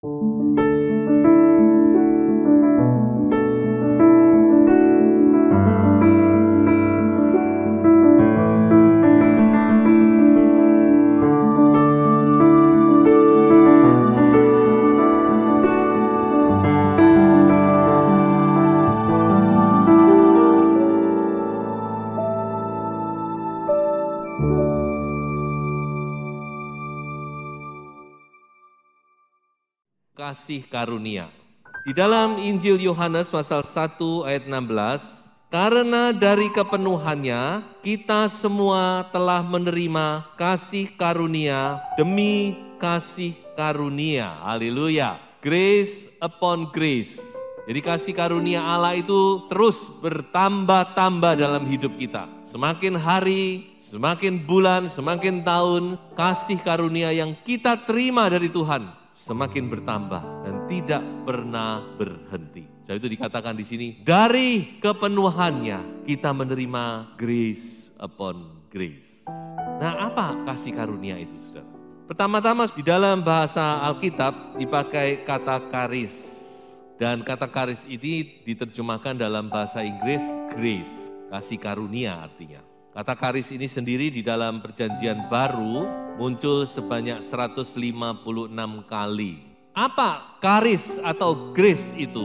Thank you. kasih karunia. Di dalam Injil Yohanes pasal 1 ayat 16, karena dari kepenuhannya kita semua telah menerima kasih karunia demi kasih karunia. Haleluya. Grace upon grace. Jadi kasih karunia Allah itu terus bertambah-tambah dalam hidup kita. Semakin hari, semakin bulan, semakin tahun, kasih karunia yang kita terima dari Tuhan semakin bertambah dan tidak pernah berhenti. Jadi itu dikatakan di sini, dari kepenuhannya kita menerima grace upon grace. Nah apa kasih karunia itu saudara? Pertama-tama di dalam bahasa Alkitab dipakai kata karis. Dan kata karis ini diterjemahkan dalam bahasa Inggris grace, kasih karunia artinya. Kata karis ini sendiri di dalam perjanjian baru muncul sebanyak 156 kali. Apa karis atau grace itu?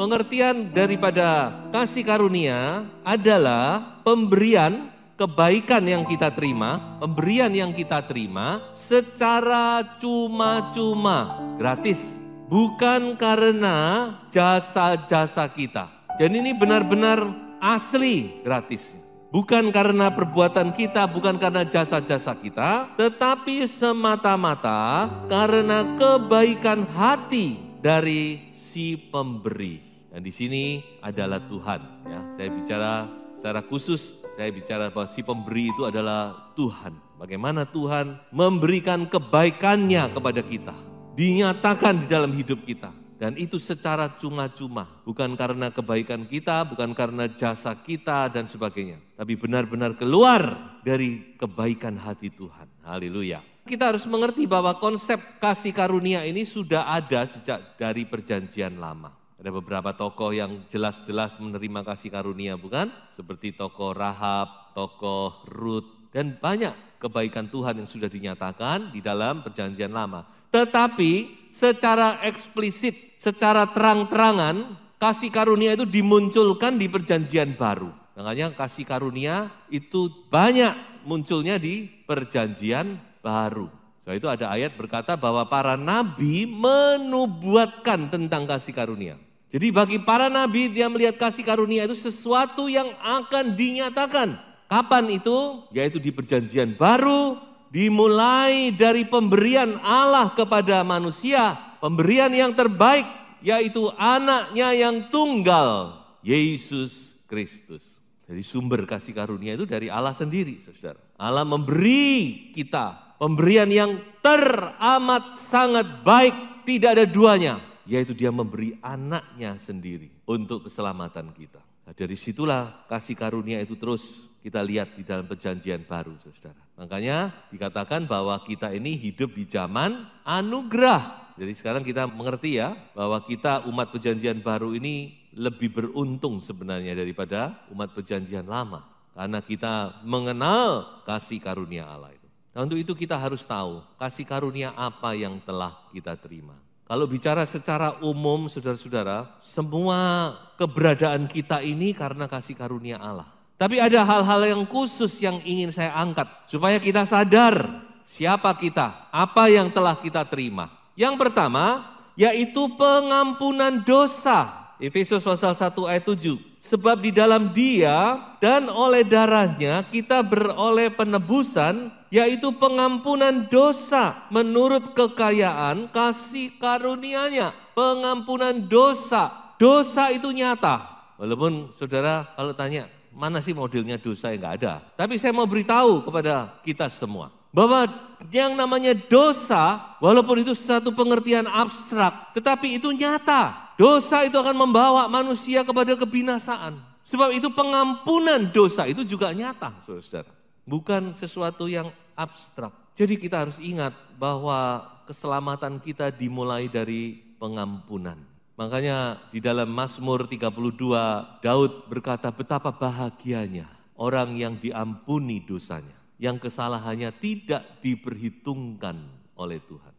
Pengertian daripada kasih karunia adalah pemberian kebaikan yang kita terima, pemberian yang kita terima secara cuma-cuma, gratis. Bukan karena jasa-jasa kita. Jadi ini benar-benar asli gratis. Bukan karena perbuatan kita, bukan karena jasa-jasa kita, tetapi semata-mata karena kebaikan hati dari si pemberi. Dan di sini adalah Tuhan. Ya, saya bicara secara khusus, saya bicara bahwa si pemberi itu adalah Tuhan. Bagaimana Tuhan memberikan kebaikannya kepada kita, dinyatakan di dalam hidup kita dan itu secara cuma-cuma, bukan karena kebaikan kita, bukan karena jasa kita dan sebagainya. Tapi benar-benar keluar dari kebaikan hati Tuhan. Haleluya. Kita harus mengerti bahwa konsep kasih karunia ini sudah ada sejak dari perjanjian lama. Ada beberapa tokoh yang jelas-jelas menerima kasih karunia, bukan? Seperti tokoh Rahab, tokoh Ruth, dan banyak kebaikan Tuhan yang sudah dinyatakan di dalam perjanjian lama. Tetapi secara eksplisit, secara terang-terangan, kasih karunia itu dimunculkan di perjanjian baru. Makanya kasih karunia itu banyak munculnya di perjanjian baru. So itu ada ayat berkata bahwa para nabi menubuatkan tentang kasih karunia. Jadi bagi para nabi dia melihat kasih karunia itu sesuatu yang akan dinyatakan Kapan itu? Yaitu di perjanjian baru, dimulai dari pemberian Allah kepada manusia, pemberian yang terbaik, yaitu anaknya yang tunggal, Yesus Kristus. Jadi sumber kasih karunia itu dari Allah sendiri, saudara. Allah memberi kita pemberian yang teramat sangat baik, tidak ada duanya. Yaitu dia memberi anaknya sendiri untuk keselamatan kita. Nah, dari situlah kasih karunia itu terus kita lihat di dalam perjanjian baru, saudara. Makanya dikatakan bahwa kita ini hidup di zaman anugerah. Jadi sekarang kita mengerti ya bahwa kita umat perjanjian baru ini lebih beruntung sebenarnya daripada umat perjanjian lama. Karena kita mengenal kasih karunia Allah itu. Nah, untuk itu kita harus tahu kasih karunia apa yang telah kita terima. Kalau bicara secara umum saudara-saudara, semua keberadaan kita ini karena kasih karunia Allah. Tapi ada hal-hal yang khusus yang ingin saya angkat supaya kita sadar siapa kita, apa yang telah kita terima. Yang pertama yaitu pengampunan dosa. Efesus pasal 1 ayat 7. Sebab di dalam dia dan oleh darahnya kita beroleh penebusan yaitu pengampunan dosa menurut kekayaan kasih karunia-Nya, pengampunan dosa. Dosa itu nyata. Walaupun saudara kalau tanya, mana sih modelnya dosa yang enggak ada? Tapi saya mau beritahu kepada kita semua bahwa yang namanya dosa, walaupun itu satu pengertian abstrak, tetapi itu nyata. Dosa itu akan membawa manusia kepada kebinasaan. Sebab itu pengampunan dosa itu juga nyata, saudara-saudara. Bukan sesuatu yang abstrak. Jadi kita harus ingat bahwa keselamatan kita dimulai dari pengampunan. Makanya di dalam Mazmur 32 Daud berkata betapa bahagianya orang yang diampuni dosanya, yang kesalahannya tidak diperhitungkan oleh Tuhan.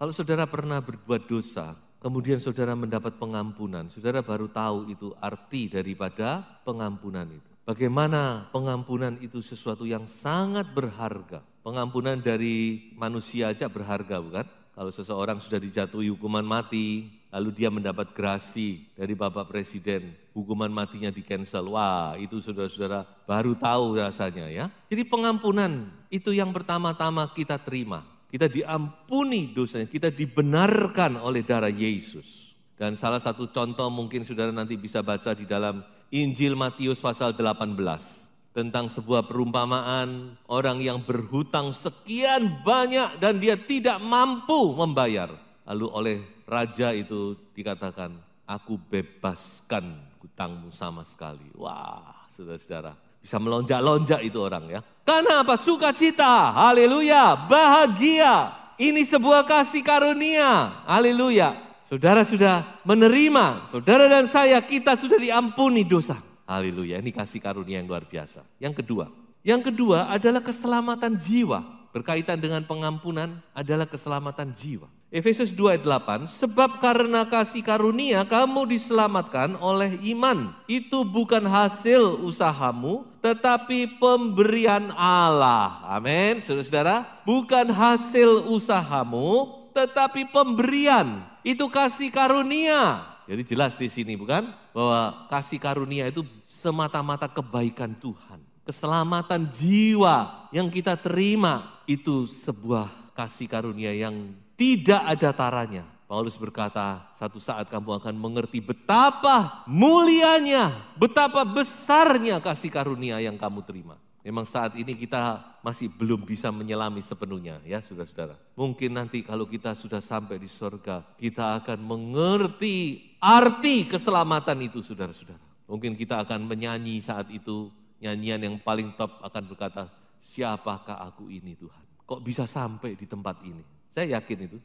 Kalau saudara pernah berbuat dosa, kemudian saudara mendapat pengampunan, saudara baru tahu itu arti daripada pengampunan itu. Bagaimana pengampunan itu sesuatu yang sangat berharga Pengampunan dari manusia aja berharga bukan? Kalau seseorang sudah dijatuhi hukuman mati, lalu dia mendapat grasi dari Bapak Presiden, hukuman matinya di cancel. Wah, itu saudara-saudara baru tahu rasanya ya. Jadi pengampunan itu yang pertama-tama kita terima. Kita diampuni dosanya, kita dibenarkan oleh darah Yesus. Dan salah satu contoh mungkin saudara nanti bisa baca di dalam Injil Matius pasal 18 tentang sebuah perumpamaan orang yang berhutang sekian banyak dan dia tidak mampu membayar. Lalu oleh raja itu dikatakan, aku bebaskan hutangmu sama sekali. Wah, saudara-saudara, bisa melonjak-lonjak itu orang ya. Karena apa? Sukacita, haleluya, bahagia. Ini sebuah kasih karunia, haleluya. Saudara sudah menerima, saudara dan saya kita sudah diampuni dosa. Haleluya, ini kasih karunia yang luar biasa. Yang kedua, yang kedua adalah keselamatan jiwa. Berkaitan dengan pengampunan adalah keselamatan jiwa. Efesus 2 ayat 8, sebab karena kasih karunia kamu diselamatkan oleh iman. Itu bukan hasil usahamu, tetapi pemberian Allah. Amin, saudara-saudara. Bukan hasil usahamu, tetapi pemberian. Itu kasih karunia. Jadi jelas di sini bukan? bahwa kasih karunia itu semata-mata kebaikan Tuhan. Keselamatan jiwa yang kita terima itu sebuah kasih karunia yang tidak ada taranya. Paulus berkata, satu saat kamu akan mengerti betapa mulianya, betapa besarnya kasih karunia yang kamu terima. Memang saat ini kita masih belum bisa menyelami sepenuhnya ya saudara-saudara. Mungkin nanti kalau kita sudah sampai di sorga, kita akan mengerti arti keselamatan itu saudara-saudara. Mungkin kita akan menyanyi saat itu, nyanyian yang paling top akan berkata, siapakah aku ini Tuhan? Kok bisa sampai di tempat ini? Saya yakin itu.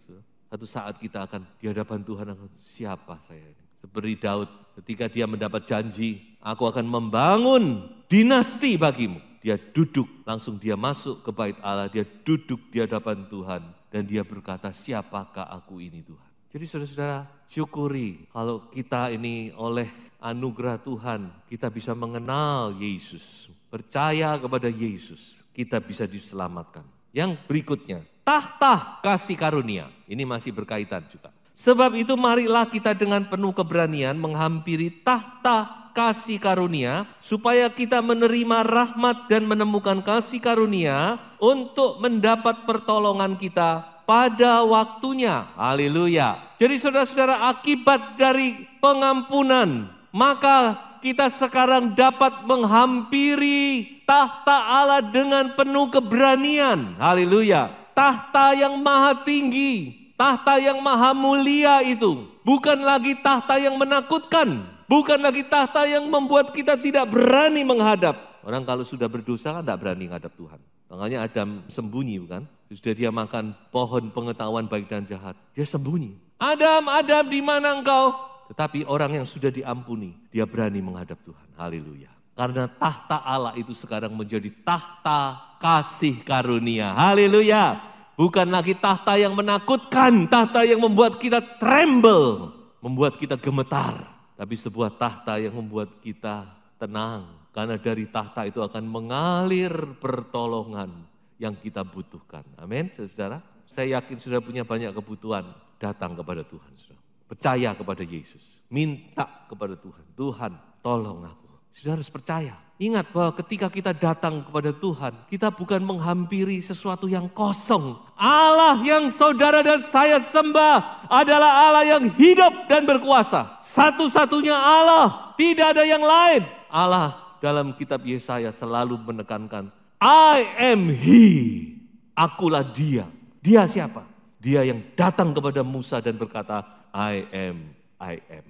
Satu saat kita akan di hadapan Tuhan, siapa saya ini? Seperti Daud ketika dia mendapat janji, aku akan membangun dinasti bagimu dia duduk, langsung dia masuk ke bait Allah, dia duduk di hadapan Tuhan. Dan dia berkata, siapakah aku ini Tuhan? Jadi saudara-saudara, syukuri kalau kita ini oleh anugerah Tuhan, kita bisa mengenal Yesus, percaya kepada Yesus, kita bisa diselamatkan. Yang berikutnya, tahta kasih karunia. Ini masih berkaitan juga. Sebab itu marilah kita dengan penuh keberanian menghampiri tahta kasih karunia, supaya kita menerima rahmat dan menemukan kasih karunia untuk mendapat pertolongan kita pada waktunya. Haleluya. Jadi saudara-saudara akibat dari pengampunan, maka kita sekarang dapat menghampiri tahta Allah dengan penuh keberanian. Haleluya. Tahta yang maha tinggi, tahta yang maha mulia itu. Bukan lagi tahta yang menakutkan, Bukan lagi tahta yang membuat kita tidak berani menghadap. Orang kalau sudah berdosa kan tidak berani menghadap Tuhan. Makanya Adam sembunyi bukan? Sudah dia makan pohon pengetahuan baik dan jahat. Dia sembunyi. Adam, Adam di mana engkau? Tetapi orang yang sudah diampuni, dia berani menghadap Tuhan. Haleluya. Karena tahta Allah itu sekarang menjadi tahta kasih karunia. Haleluya. Bukan lagi tahta yang menakutkan, tahta yang membuat kita tremble, membuat kita gemetar tapi sebuah tahta yang membuat kita tenang. Karena dari tahta itu akan mengalir pertolongan yang kita butuhkan. Amin, saudara. Saya yakin sudah punya banyak kebutuhan. Datang kepada Tuhan, saudara. Percaya kepada Yesus. Minta kepada Tuhan. Tuhan, tolong aku sudah harus percaya. Ingat bahwa ketika kita datang kepada Tuhan, kita bukan menghampiri sesuatu yang kosong. Allah yang saudara dan saya sembah adalah Allah yang hidup dan berkuasa. Satu-satunya Allah, tidak ada yang lain. Allah dalam kitab Yesaya selalu menekankan, I am He, akulah dia. Dia siapa? Dia yang datang kepada Musa dan berkata, I am, I am.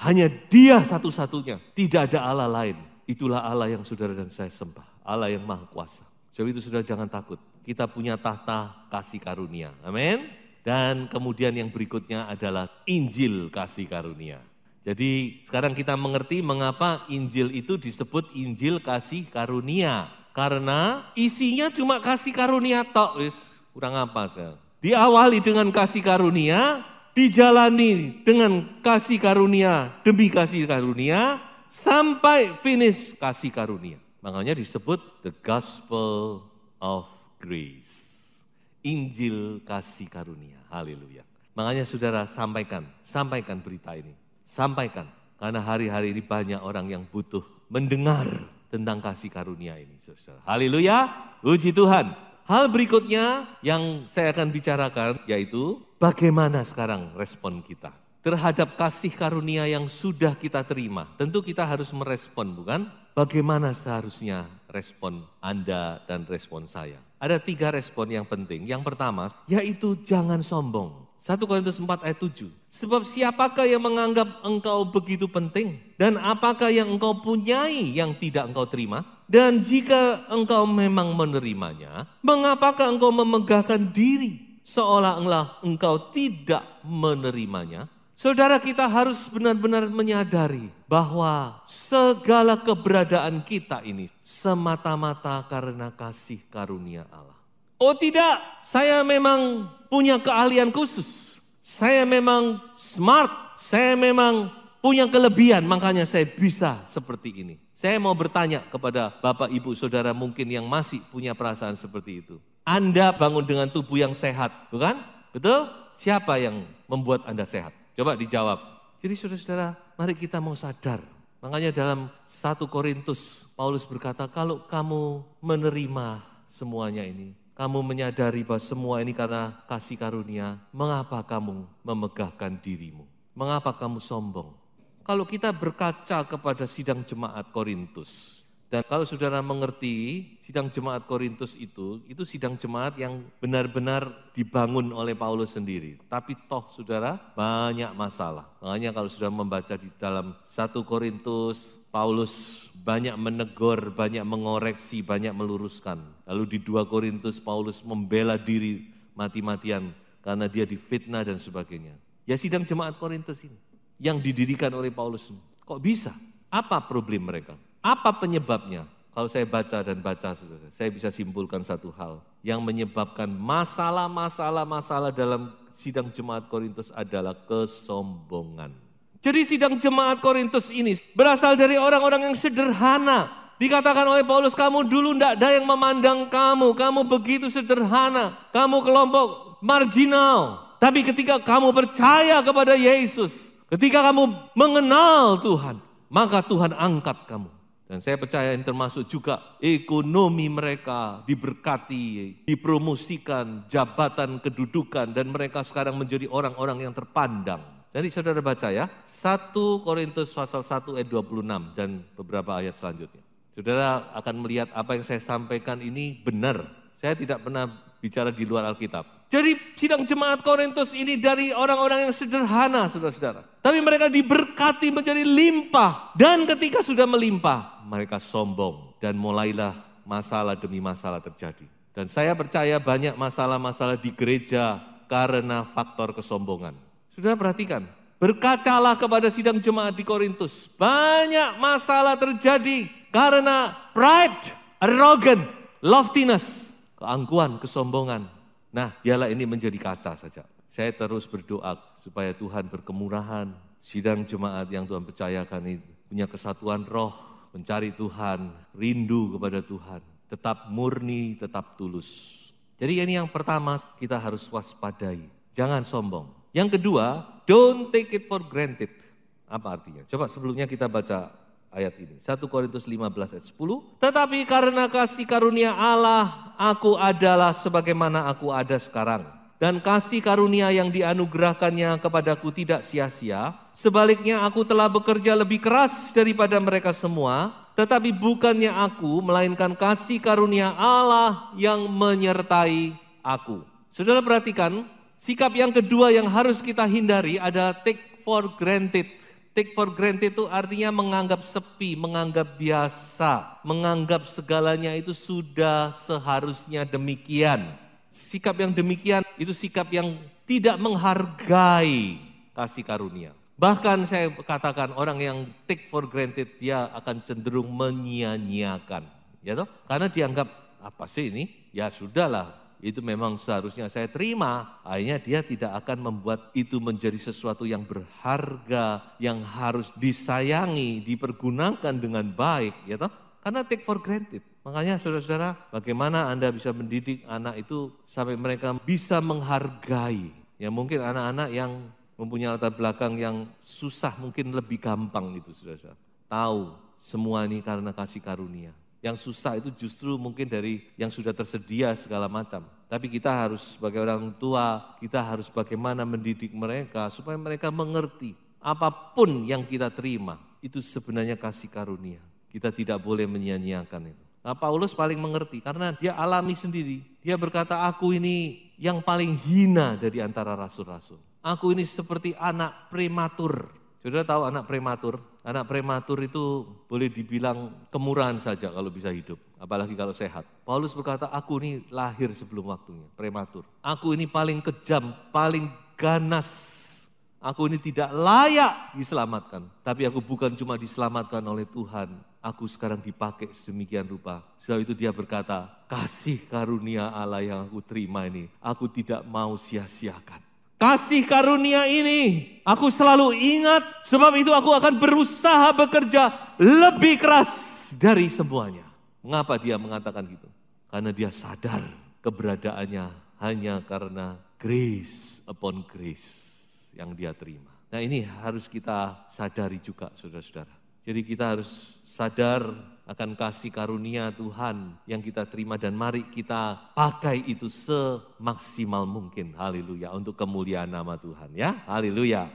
Hanya dia satu-satunya, tidak ada Allah lain. Itulah Allah yang saudara dan saya sembah, Allah yang maha kuasa. Sebab itu saudara jangan takut, kita punya tahta kasih karunia, amin. Dan kemudian yang berikutnya adalah Injil kasih karunia. Jadi sekarang kita mengerti mengapa Injil itu disebut Injil kasih karunia. Karena isinya cuma kasih karunia tok, kurang apa sekarang. Diawali dengan kasih karunia, dijalani dengan kasih karunia demi kasih karunia sampai finish kasih karunia. Makanya disebut the gospel of grace. Injil kasih karunia. Haleluya. Makanya saudara sampaikan, sampaikan berita ini. Sampaikan. Karena hari-hari ini banyak orang yang butuh mendengar tentang kasih karunia ini. Saudara. Haleluya. Puji Tuhan. Hal berikutnya yang saya akan bicarakan yaitu Bagaimana sekarang respon kita terhadap kasih karunia yang sudah kita terima? Tentu kita harus merespon, bukan? Bagaimana seharusnya respon Anda dan respon saya? Ada tiga respon yang penting. Yang pertama, yaitu jangan sombong. 1 Korintus 4 ayat 7. Sebab siapakah yang menganggap engkau begitu penting? Dan apakah yang engkau punyai yang tidak engkau terima? Dan jika engkau memang menerimanya, mengapakah engkau memegahkan diri seolah-olah engkau tidak menerimanya, saudara kita harus benar-benar menyadari bahwa segala keberadaan kita ini semata-mata karena kasih karunia Allah. Oh tidak, saya memang punya keahlian khusus. Saya memang smart, saya memang punya kelebihan, makanya saya bisa seperti ini. Saya mau bertanya kepada Bapak, Ibu, Saudara mungkin yang masih punya perasaan seperti itu. Anda bangun dengan tubuh yang sehat, bukan? Betul? Siapa yang membuat Anda sehat? Coba dijawab. Jadi saudara-saudara, mari kita mau sadar. Makanya dalam satu Korintus, Paulus berkata, kalau kamu menerima semuanya ini, kamu menyadari bahwa semua ini karena kasih karunia, mengapa kamu memegahkan dirimu? Mengapa kamu sombong? Kalau kita berkaca kepada sidang jemaat Korintus, dan kalau saudara mengerti sidang jemaat Korintus itu, itu sidang jemaat yang benar-benar dibangun oleh Paulus sendiri. Tapi toh saudara banyak masalah. Makanya kalau sudah membaca di dalam satu Korintus, Paulus banyak menegur, banyak mengoreksi, banyak meluruskan. Lalu di dua Korintus Paulus membela diri mati-matian karena dia difitnah dan sebagainya. Ya sidang jemaat Korintus ini yang didirikan oleh Paulus. Kok bisa? Apa problem mereka? Apa penyebabnya? Kalau saya baca dan baca, saya bisa simpulkan satu hal. Yang menyebabkan masalah-masalah-masalah dalam sidang jemaat Korintus adalah kesombongan. Jadi sidang jemaat Korintus ini berasal dari orang-orang yang sederhana. Dikatakan oleh Paulus, kamu dulu tidak ada yang memandang kamu. Kamu begitu sederhana. Kamu kelompok marginal. Tapi ketika kamu percaya kepada Yesus, Ketika kamu mengenal Tuhan, maka Tuhan angkat kamu. Dan saya percaya yang termasuk juga ekonomi mereka diberkati, dipromosikan, jabatan, kedudukan, dan mereka sekarang menjadi orang-orang yang terpandang. Jadi saudara baca ya, 1 Korintus pasal 1 ayat 26 dan beberapa ayat selanjutnya. Saudara akan melihat apa yang saya sampaikan ini benar. Saya tidak pernah bicara di luar Alkitab. Jadi sidang jemaat Korintus ini dari orang-orang yang sederhana, saudara-saudara. Tapi mereka diberkati menjadi limpah. Dan ketika sudah melimpah, mereka sombong. Dan mulailah masalah demi masalah terjadi. Dan saya percaya banyak masalah-masalah di gereja karena faktor kesombongan. Sudah perhatikan, berkacalah kepada sidang jemaat di Korintus. Banyak masalah terjadi karena pride, arrogant, loftiness, keangkuhan, kesombongan, Nah, biarlah ini menjadi kaca saja. Saya terus berdoa supaya Tuhan berkemurahan, sidang jemaat yang Tuhan percayakan ini punya kesatuan roh, mencari Tuhan, rindu kepada Tuhan, tetap murni, tetap tulus. Jadi ini yang pertama kita harus waspadai, jangan sombong. Yang kedua, don't take it for granted. Apa artinya? Coba sebelumnya kita baca ayat ini. 1 Korintus 15 ayat 10. Tetapi karena kasih karunia Allah, aku adalah sebagaimana aku ada sekarang. Dan kasih karunia yang dianugerahkannya kepadaku tidak sia-sia. Sebaliknya aku telah bekerja lebih keras daripada mereka semua. Tetapi bukannya aku, melainkan kasih karunia Allah yang menyertai aku. Saudara perhatikan, sikap yang kedua yang harus kita hindari adalah take for granted Take for granted itu artinya menganggap sepi, menganggap biasa, menganggap segalanya itu sudah seharusnya demikian. Sikap yang demikian itu sikap yang tidak menghargai kasih karunia. Bahkan saya katakan orang yang take for granted dia akan cenderung menyia-nyiakan, ya toh? Karena dianggap apa sih ini? Ya sudahlah, itu memang seharusnya saya terima, akhirnya dia tidak akan membuat itu menjadi sesuatu yang berharga, yang harus disayangi, dipergunakan dengan baik, ya toh? Karena take for granted. Makanya saudara-saudara, bagaimana Anda bisa mendidik anak itu sampai mereka bisa menghargai. Ya mungkin anak-anak yang mempunyai latar belakang yang susah mungkin lebih gampang itu saudara-saudara. Tahu semua ini karena kasih karunia. Yang susah itu justru mungkin dari yang sudah tersedia segala macam. Tapi kita harus sebagai orang tua, kita harus bagaimana mendidik mereka supaya mereka mengerti apapun yang kita terima. Itu sebenarnya kasih karunia. Kita tidak boleh menyia-nyiakan itu. Nah, Paulus paling mengerti karena dia alami sendiri. Dia berkata, "Aku ini yang paling hina dari antara rasul-rasul. Aku ini seperti anak prematur." Sudah tahu anak prematur? Anak prematur itu boleh dibilang kemurahan saja kalau bisa hidup, apalagi kalau sehat. Paulus berkata, aku ini lahir sebelum waktunya, prematur. Aku ini paling kejam, paling ganas. Aku ini tidak layak diselamatkan. Tapi aku bukan cuma diselamatkan oleh Tuhan, aku sekarang dipakai sedemikian rupa. Sebab itu dia berkata, kasih karunia Allah yang aku terima ini, aku tidak mau sia-siakan kasih karunia ini aku selalu ingat sebab itu aku akan berusaha bekerja lebih keras dari semuanya. Mengapa dia mengatakan gitu? Karena dia sadar keberadaannya hanya karena grace upon grace yang dia terima. Nah ini harus kita sadari juga saudara-saudara. Jadi kita harus sadar akan kasih karunia Tuhan yang kita terima dan mari kita pakai itu semaksimal mungkin. Haleluya untuk kemuliaan nama Tuhan ya. Haleluya.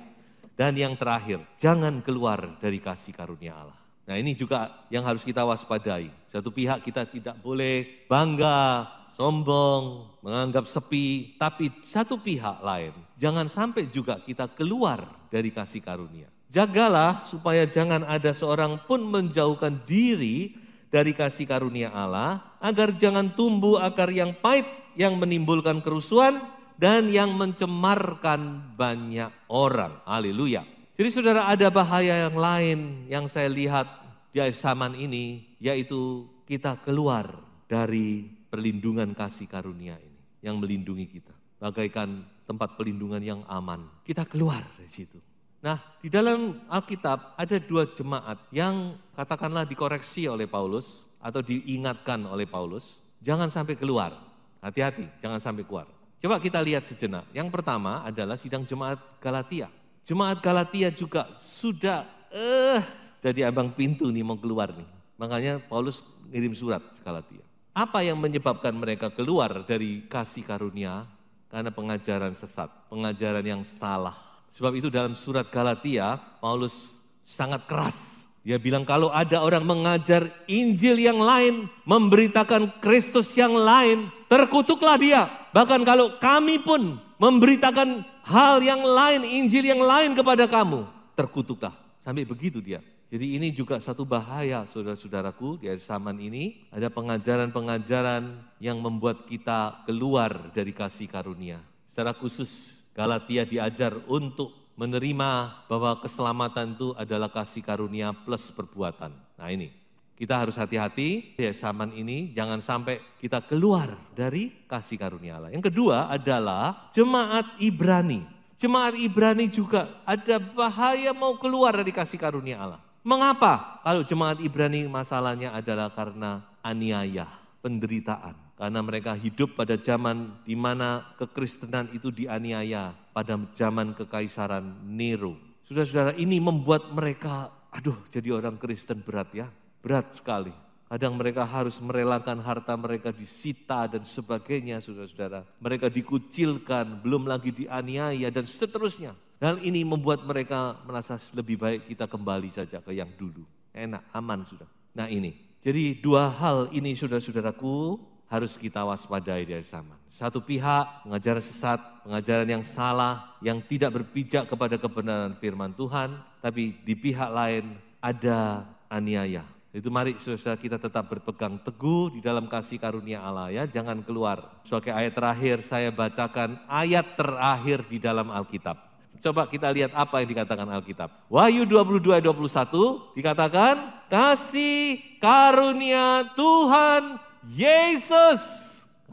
Dan yang terakhir, jangan keluar dari kasih karunia Allah. Nah, ini juga yang harus kita waspadai. Satu pihak kita tidak boleh bangga, sombong, menganggap sepi, tapi satu pihak lain jangan sampai juga kita keluar dari kasih karunia. Jagalah supaya jangan ada seorang pun menjauhkan diri dari kasih karunia Allah, agar jangan tumbuh akar yang pahit yang menimbulkan kerusuhan dan yang mencemarkan banyak orang. Haleluya. Jadi saudara ada bahaya yang lain yang saya lihat di zaman ini, yaitu kita keluar dari perlindungan kasih karunia ini yang melindungi kita. Bagaikan tempat pelindungan yang aman. Kita keluar dari situ. Nah, di dalam Alkitab ada dua jemaat yang katakanlah dikoreksi oleh Paulus atau diingatkan oleh Paulus, jangan sampai keluar. Hati-hati, jangan sampai keluar. Coba kita lihat sejenak. Yang pertama adalah sidang jemaat Galatia. Jemaat Galatia juga sudah eh jadi abang pintu nih mau keluar nih. Makanya Paulus ngirim surat ke Galatia. Apa yang menyebabkan mereka keluar dari kasih karunia? Karena pengajaran sesat, pengajaran yang salah Sebab itu dalam surat Galatia, Paulus sangat keras. Dia bilang kalau ada orang mengajar Injil yang lain, memberitakan Kristus yang lain, terkutuklah dia. Bahkan kalau kami pun memberitakan hal yang lain, Injil yang lain kepada kamu, terkutuklah. Sampai begitu dia. Jadi ini juga satu bahaya saudara-saudaraku di akhir zaman ini. Ada pengajaran-pengajaran yang membuat kita keluar dari kasih karunia. Secara khusus Galatia diajar untuk menerima bahwa keselamatan itu adalah kasih karunia plus perbuatan. Nah ini, kita harus hati-hati ya zaman ini jangan sampai kita keluar dari kasih karunia Allah. Yang kedua adalah jemaat Ibrani. Jemaat Ibrani juga ada bahaya mau keluar dari kasih karunia Allah. Mengapa? Kalau jemaat Ibrani masalahnya adalah karena aniaya, penderitaan karena mereka hidup pada zaman di mana kekristenan itu dianiaya pada zaman kekaisaran Nero. Saudara-saudara, ini membuat mereka aduh jadi orang Kristen berat ya, berat sekali. Kadang mereka harus merelakan harta mereka disita dan sebagainya, saudara-saudara. Mereka dikucilkan, belum lagi dianiaya dan seterusnya. Hal ini membuat mereka merasa lebih baik kita kembali saja ke yang dulu. Enak, aman sudah. Nah ini, jadi dua hal ini saudara-saudaraku harus kita waspadai dari zaman. Satu pihak pengajaran sesat, pengajaran yang salah, yang tidak berpijak kepada kebenaran firman Tuhan, tapi di pihak lain ada aniaya. Itu mari saudara kita tetap berpegang teguh di dalam kasih karunia Allah ya, jangan keluar. Sebagai ayat terakhir saya bacakan ayat terakhir di dalam Alkitab. Coba kita lihat apa yang dikatakan Alkitab. Wahyu 22 ayat 21 dikatakan kasih karunia Tuhan Yesus.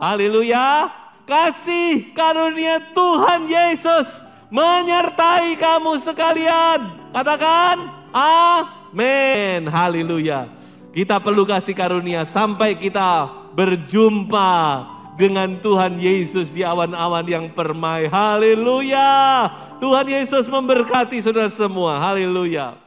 Haleluya. Kasih karunia Tuhan Yesus menyertai kamu sekalian. Katakan amin. Haleluya. Kita perlu kasih karunia sampai kita berjumpa dengan Tuhan Yesus di awan-awan yang permai. Haleluya. Tuhan Yesus memberkati saudara semua. Haleluya.